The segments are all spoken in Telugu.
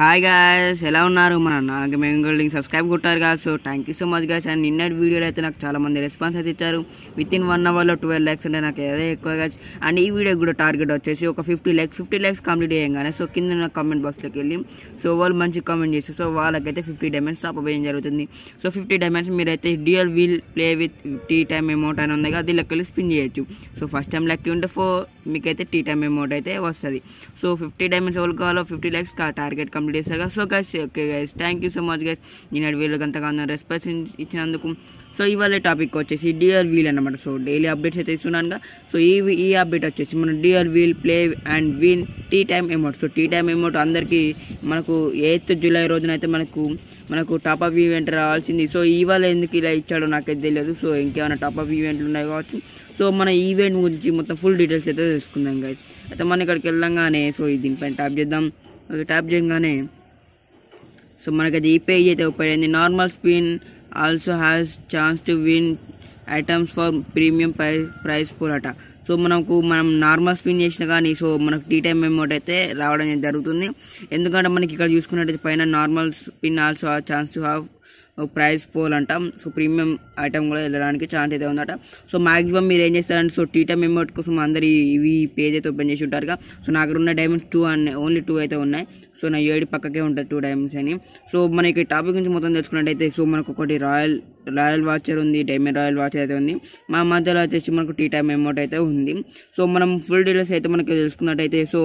హాయ్ గాయస్ ఎలా ఉన్నారు మన నాగమేం గోల్డింగ్ సబ్స్క్రైబ్ కొట్టారు కాదు so thank you so much guys and నిన్నటి వీడియోలో అయితే నాకు చాలా మంది రెస్పాన్స్ అయితే ఇచ్చారు విత్ ఇన్ వన్ అవర్లో ట్వెల్వ్ ల్యాక్స్ అంటే నాకు ఏదో ఎక్కువ గాయస్ అండ్ ఈ వీడియో కూడా టార్గెట్ వచ్చేసి ఒక fifty likes fifty likes complete చేయగానే సో కింద నా కామెంట్ బాక్స్లోకి వెళ్ళి సో వాళ్ళు మంచి కామెంట్ చేసి సో వాళ్ళకైతే ఫిఫ్టీ డైమండ్స్ టాప్ వేయడం జరుగుతుంది సో ఫిఫ్టీ డైమండ్స్ మీరైతే dual wheel play with tea time amount అని ఉంది కదా అది లెక్కలు స్పిన్ చేయొచ్చు సో ఫస్ట్ టైం లెక్క ఉంటే ఫోర్ మీకైతే టీ టైమ్ అమౌంట్ అయితే వస్తుంది సో ఫిఫ్టీ డైమండ్స్ ఎవరు కావాలో ఫిఫ్టీ ల్యాక్స్ టార్గెట్ కంప్లీట్ చేస్తారు కదా so guys okay guys thank you so much guys నేను వీళ్ళకి అంతగా రెస్పాన్స్ ఇచ్చినందుకు సో ఇవాళ టాపిక్ వచ్చేసి డిఆర్ వీల్ అనమాట సో డైలీ అప్డేట్స్ అయితే ఇస్తున్నాను సో ఈ ఈ అప్డేట్ వచ్చేసి మన D R wheel play and win tea time amount so tea time amount అందరికీ మనకు ఎయిత్ జూలై రోజున అయితే మనకు మనకు టాప్ అప్ ఈవెంట్ రావాల్సింది సో ఇవాళ ఎందుకు ఇలా ఇచ్చాడో నాకైతే తెలియదు సో ఇంకేమైనా టాప్ ఈవెంట్లు ఉన్నాయి కావచ్చు సో మన ఈవెంట్ గురించి మొత్తం ఫుల్ డీటెయిల్స్ అయితే తెలుసుకుందాం గైస్ అయితే మనం ఇక్కడికి వెళ్ళంగానే సో దీనిపైన ట్యాప్ చేద్దాం ట్యాప్ చేయగానే సో మనకైతే ఈ పేజ్ అయితే ఓపెన్ అయింది normal spin also has chance to win items for premium ప్రై ప్రైస్ పోరాట సో మనకు మనం నార్మల్ స్పిన్ చేసినా కానీ సో మనకు టీ టైం అమౌంట్ అయితే రావడం జరుగుతుంది ఎందుకంటే మనకి ఇక్కడ చూసుకున్నట్టయితే పైన normal spin also chance to have prize pool అంటాం సో ప్రీమియం ఐటమ్ కూడా వెళ్ళడానికి ఛాన్స్ అయితే ఉందట సో మాక్సిమం మీరు ఏం చేస్తారంటే సో టీటా మెమోట్ కోసం అందరు ఇవి పేజ్ అయితే ఓపెన్ చేసి ఉంటారుగా సో నా దగ్గర ఉన్న diamonds two and only two అయితే ఉన్నాయి సో నా ఏడు పక్కకే ఉంటుంది టూ డైమండ్స్ అని సో మనకి టాపిక్ నుంచి మొత్తం తెలుసుకున్నట్టయితే సో మనకు ఒకటి రాయల్ రాయల్ వాచర్ ఉంది డైమండ్ రాయల్ వాచర్ అయితే ఉంది మా మధ్యలో వచ్చేసి మనకు టీ టైమ్ అమౌంట్ అయితే ఉంది సో మనం ఫుల్ డీటెయిల్స్ అయితే మనకి తెలుసుకున్నట్టయితే సో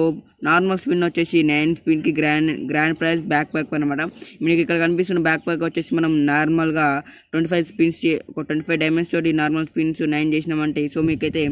నార్మల్ స్పిన్ వచ్చేసి నైన్ స్పిన్కి grand grand prize backpack అనమాట మీకు ఇక్కడ కనిపిస్తున్న బ్యాక్ ప్యాక్ వచ్చేసి మనం నార్మల్గా ట్వంటీ ఫైవ్ స్పిన్స్ ఒక ట్వంటీ ఫైవ్ డైమండ్స్ తోటి నార్మల్ స్పిన్స్ నైన్ చేసినామంటే సో మీకైతే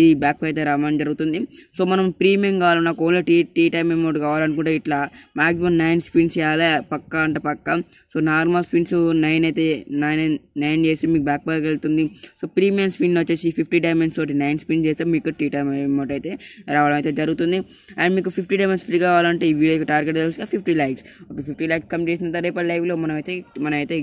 ఈ బ్యాక్ ప్యాక్ అయితే రావడం జరుగుతుంది సో మనం ప్రీమియం కావాలి నాకు only tea tea time amount కావాలనుకుంటే ఇట్లా మాక్సిమం నైన్ స్పిన్స్ చేయాలి పక్క అంటే పక్క సో నార్మల్ స్పిన్స్ నైన్ అయితే నైన్ నైన్ చేసి మీకు బ్యాక్ బ్యాక్ వెళ్తుంది సో ప్రీమియం స్పిన్ వచ్చేసి ఫిఫ్టీ డైమండ్స్ ఒకటి నైన్ స్పిన్ చేస్తే మీకు టీ టైమ్ అమౌంట్ అయితే రావడం అయితే జరుగుతుంది అండ్ మీకు ఫిఫ్టీ డైమండ్స్ ఫ్రీ కావాలంటే ఈ వీడియోకి టార్గెట్ తెలుసు fifty likes okay fifty likes complete చేసిన తర్వాత లైవ్లో మనమైతే మనైతే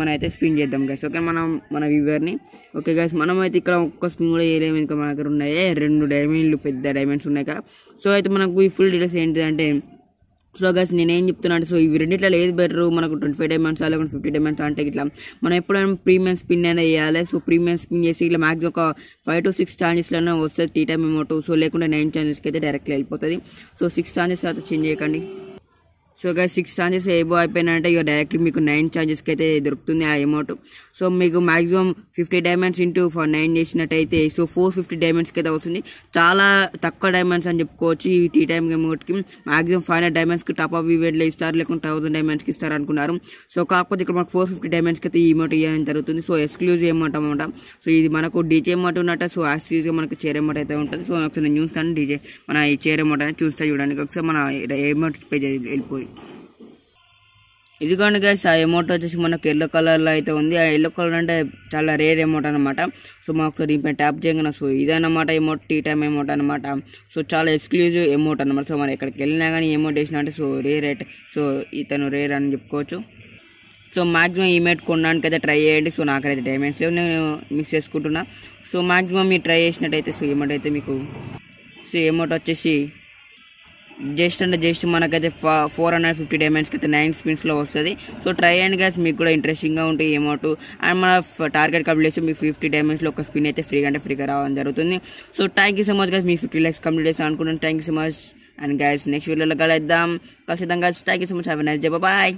మనైతే స్పిన్ చేద్దాం గైస్ ఓకే మనం మన వ్యూవర్ని ఓకే గైస్ మనమైతే ఇక్కడ ఒక్క స్పిన్ కూడా చేయలేము ఇంకా మన దగ్గర ఉన్నాయి రెండు డైమండ్లు పెద్ద డైమండ్స్ ఉన్నాయి కదా సో అయితే మనకు ఈ ఫుల్ డీటెయిల్స్ ఏంటిదంటే సో గైస్ నేనేం చెప్తున్నాను సో ఇవి రెండిట్లో ఏది బెటర్ మనకు ట్వంటీ ఫైవ్ డైమండ్స్ లేకుంటే ఫిఫ్టీ డైమండ్స్ అంటే ఇట్లా మనం ఎప్పుడైనా ప్రీమియం స్పిన్ అయినా వేయాలి సో ప్రీమియం స్పిన్ చేసి ఇట్లా మాక్సిమం ఒక ఫైవ్ టు సిక్స్ ఛాన్జెస్లోనే వస్తుంది టీ టైమ్ అమౌంట్ సో లేకుండా నైన్ ఛాన్జెస్కి అయితే డైరెక్ట్గా వెళ్ళిపోతుంది సో సిక్స్ ఛాన్జెస్ అయితే చేంజ్ చేయకండి so guys six chances above అంటే ఇక డైరెక్ట్లీ మీకు నైన్ ఛార్జెస్కి అయితే దొరుకుతుంది ఆ అమౌంట్ సో మీకు maximum fifty diamonds into for nine చేసినట్టయితే సో ఫోర్ ఫిఫ్టీ డైమండ్స్కి అయితే వస్తుంది చాలా తక్కువ డైమండ్స్ అని చెప్పుకోవచ్చు ఈ టీ టైమ్ ఒకటికి మ్యాక్సిమం ఫైవ్ హండ్రెడ్ డైమండ్స్కి టాప్ ఆఫ్ ఈవెంట్లో ఇస్తారు లేకుంటే థౌసండ్ డైమండ్స్కి ఇస్తారు అనుకున్నారు సో కాకపోతే ఇక్కడ మనకు ఫోర్ ఫిఫ్టీ డైమండ్స్కి అయితే ఈ అమౌంట్ ఇవ్వడం జరుగుతుంది సో ఎక్స్క్లూజివ్ అమౌంట్ అనమాట సో ఇది మనకు డీజే అమౌంట్ ఉన్నట్ట సో యాక్సిరీస్గా మనకు చేర్ అమౌంట్ అయితే ఉంటుంది సో ఒకసారి నేను చూస్తాను డీజే మన ఈ చేర్ అమౌంట్ అనేది చూస్తే చూడడానికి ఒకసారి మన అమౌంట్ పేజ్ వెళ్ళిపోయి ఇదిగోండి గైస్ ఆ ఎమౌంట్ వచ్చేసి మనకు ఎల్లో కలర్లో అయితే ఉంది ఆ ఎల్లో కలర్ అంటే చాలా రేర్ ఎమౌంట్ అనమాట సో మాకు సో దీనిపై ట్యాప్ చేయగల సో ఇదన్నమాట ఎమౌంట్ టీ టైమ్ ఎమౌంట్ అనమాట సో చాలా ఎక్స్క్లూజివ్ ఎమౌంట్ అనమాట సో మనం ఎక్కడికి వెళ్ళినా కానీ ఎమౌంట్ వేసినా అంటే సో రేర్ అయితే సో ఇతను రేర్ అని చెప్పుకోవచ్చు సో మాక్సిమం ఈమెట్ కొనడానికి అయితే ట్రై చేయండి సో నాకైతే డైమండ్స్ లేవు నేను మిస్ చేసుకుంటున్నా సో మాక్సిమం మీరు ట్రై చేసినట్టయితే సో ఏమంటైతే మీకు సో ఎమౌంట్ వచ్చేసి జస్ట్ అంటే జస్ట్ మనకైతే ఫోర్ హండ్రెడ్ ఫిఫ్టీ డైమండ్స్కి అయితే నైన్ స్పిన్స్లో వస్తుంది సో ట్రై అండ్ గ్యాస్ మీకు కూడా ఇంట్రెస్టింగ్గా ఉంటాయి ఏమౌట్ అండ్ మన టార్గెట్ కంప్లీట్ చేస్తే మీకు ఫిఫ్టీ డైమండ్స్లో ఒక స్పిన్ అయితే ఫ్రీగా అంటే ఫ్రీగా రావడం జరుగుతుంది so thank you so much guys మీ ఫిఫ్టీ ల్యాక్స్ కంప్లీట్ చేస్తాను అనుకుంటున్నాను thank so much and guys next వీడియోలో కలుద్దాం ఖచ్చితంగా thank you so much have nice day bye